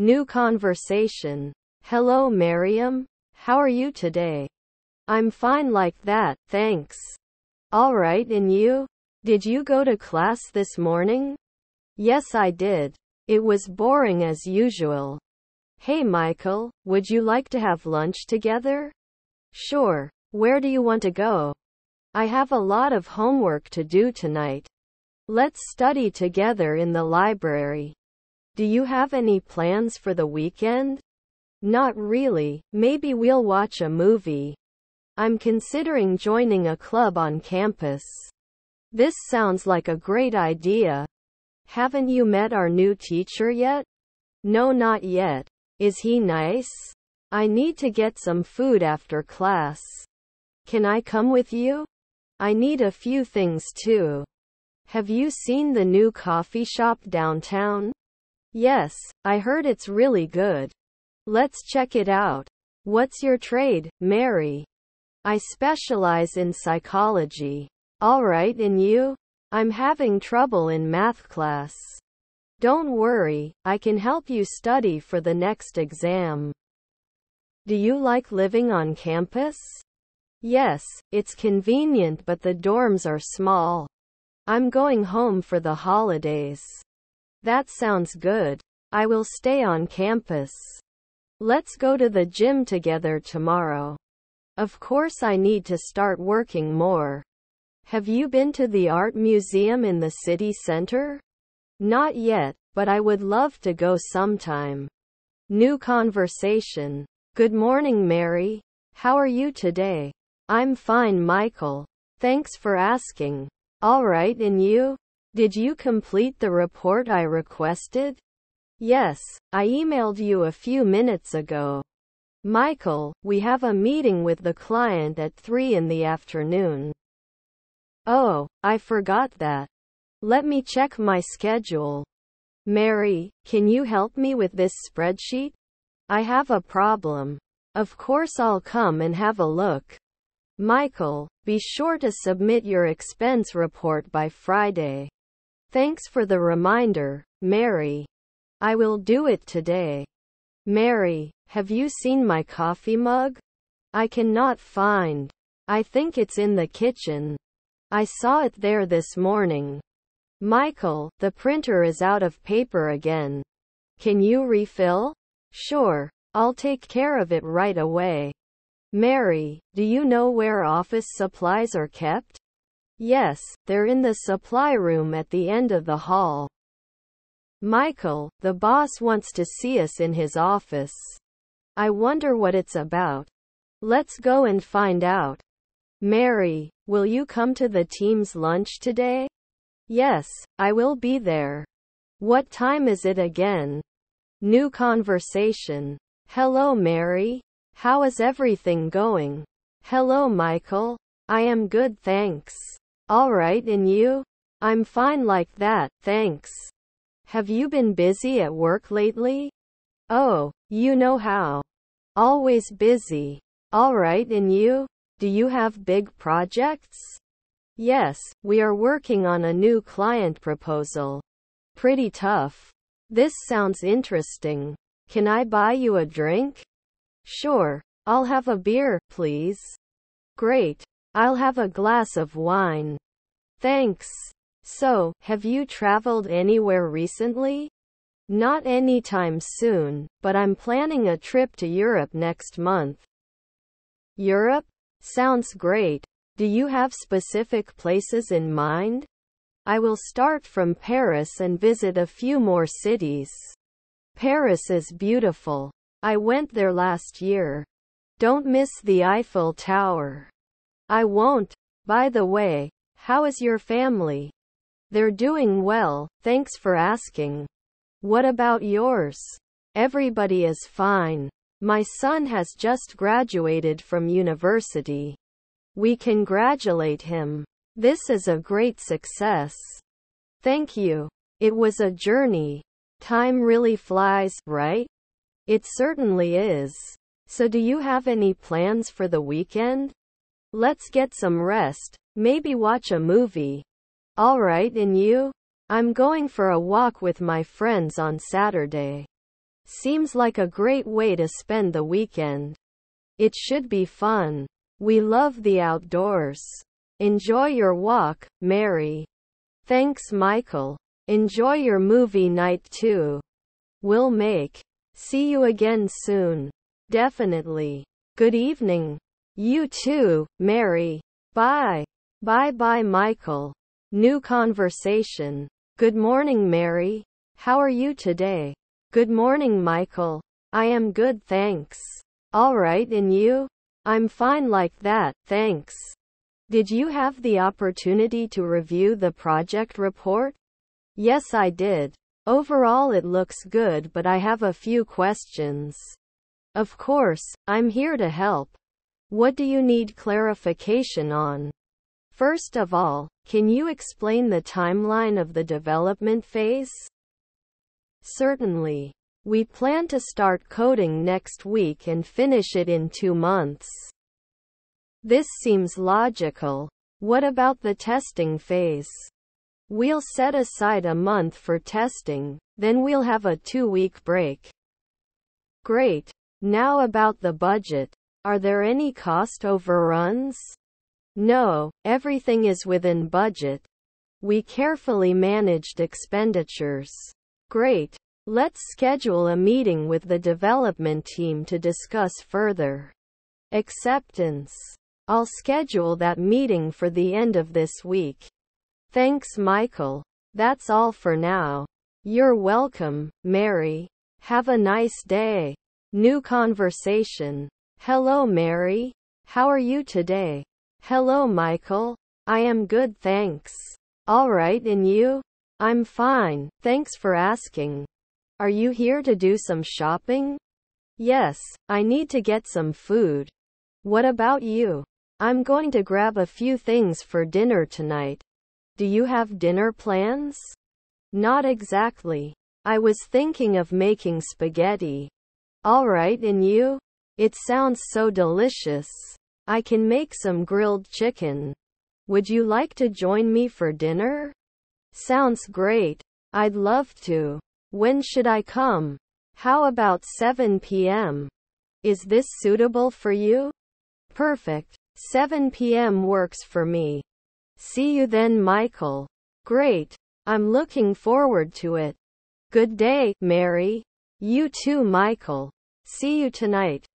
New conversation. Hello Miriam, how are you today? I'm fine like that, thanks. Alright and you? Did you go to class this morning? Yes I did. It was boring as usual. Hey Michael, would you like to have lunch together? Sure. Where do you want to go? I have a lot of homework to do tonight. Let's study together in the library. Do you have any plans for the weekend? Not really, maybe we'll watch a movie. I'm considering joining a club on campus. This sounds like a great idea. Haven't you met our new teacher yet? No, not yet. Is he nice? I need to get some food after class. Can I come with you? I need a few things too. Have you seen the new coffee shop downtown? Yes, I heard it's really good. Let's check it out. What's your trade, Mary? I specialize in psychology. Alright and you? I'm having trouble in math class. Don't worry, I can help you study for the next exam. Do you like living on campus? Yes, it's convenient but the dorms are small. I'm going home for the holidays. That sounds good. I will stay on campus. Let's go to the gym together tomorrow. Of course I need to start working more. Have you been to the art museum in the city center? Not yet, but I would love to go sometime. New conversation. Good morning Mary. How are you today? I'm fine Michael. Thanks for asking. Alright and you? Did you complete the report I requested? Yes, I emailed you a few minutes ago. Michael, we have a meeting with the client at 3 in the afternoon. Oh, I forgot that. Let me check my schedule. Mary, can you help me with this spreadsheet? I have a problem. Of course I'll come and have a look. Michael, be sure to submit your expense report by Friday. Thanks for the reminder, Mary. I will do it today. Mary, have you seen my coffee mug? I cannot find. I think it's in the kitchen. I saw it there this morning. Michael, the printer is out of paper again. Can you refill? Sure, I'll take care of it right away. Mary, do you know where office supplies are kept? Yes, they're in the supply room at the end of the hall. Michael, the boss wants to see us in his office. I wonder what it's about. Let's go and find out. Mary, will you come to the team's lunch today? Yes, I will be there. What time is it again? New conversation. Hello Mary. How is everything going? Hello Michael. I am good thanks. Alright and you? I'm fine like that, thanks. Have you been busy at work lately? Oh, you know how. Always busy. Alright and you? Do you have big projects? Yes, we are working on a new client proposal. Pretty tough. This sounds interesting. Can I buy you a drink? Sure. I'll have a beer, please. Great. I'll have a glass of wine. Thanks. So, have you traveled anywhere recently? Not anytime soon, but I'm planning a trip to Europe next month. Europe? Sounds great. Do you have specific places in mind? I will start from Paris and visit a few more cities. Paris is beautiful. I went there last year. Don't miss the Eiffel Tower. I won't. By the way, how is your family? They're doing well, thanks for asking. What about yours? Everybody is fine. My son has just graduated from university. We congratulate him. This is a great success. Thank you. It was a journey. Time really flies, right? It certainly is. So do you have any plans for the weekend? Let's get some rest. Maybe watch a movie. Alright and you? I'm going for a walk with my friends on Saturday. Seems like a great way to spend the weekend. It should be fun. We love the outdoors. Enjoy your walk, Mary. Thanks, Michael. Enjoy your movie night too. We'll make. See you again soon. Definitely. Good evening. You too, Mary. Bye. Bye bye, Michael. New conversation. Good morning, Mary. How are you today? Good morning, Michael. I am good, thanks. All right, and you? I'm fine like that, thanks. Did you have the opportunity to review the project report? Yes, I did. Overall, it looks good, but I have a few questions. Of course, I'm here to help. What do you need clarification on? First of all, can you explain the timeline of the development phase? Certainly. We plan to start coding next week and finish it in two months. This seems logical. What about the testing phase? We'll set aside a month for testing, then we'll have a two week break. Great. Now about the budget. Are there any cost overruns? No, everything is within budget. We carefully managed expenditures. Great. Let's schedule a meeting with the development team to discuss further acceptance. I'll schedule that meeting for the end of this week. Thanks, Michael. That's all for now. You're welcome, Mary. Have a nice day. New conversation. Hello Mary. How are you today? Hello Michael. I am good thanks. Alright and you? I'm fine, thanks for asking. Are you here to do some shopping? Yes, I need to get some food. What about you? I'm going to grab a few things for dinner tonight. Do you have dinner plans? Not exactly. I was thinking of making spaghetti. Alright and you? It sounds so delicious. I can make some grilled chicken. Would you like to join me for dinner? Sounds great. I'd love to. When should I come? How about 7 p.m.? Is this suitable for you? Perfect. 7 p.m. works for me. See you then, Michael. Great. I'm looking forward to it. Good day, Mary. You too, Michael. See you tonight.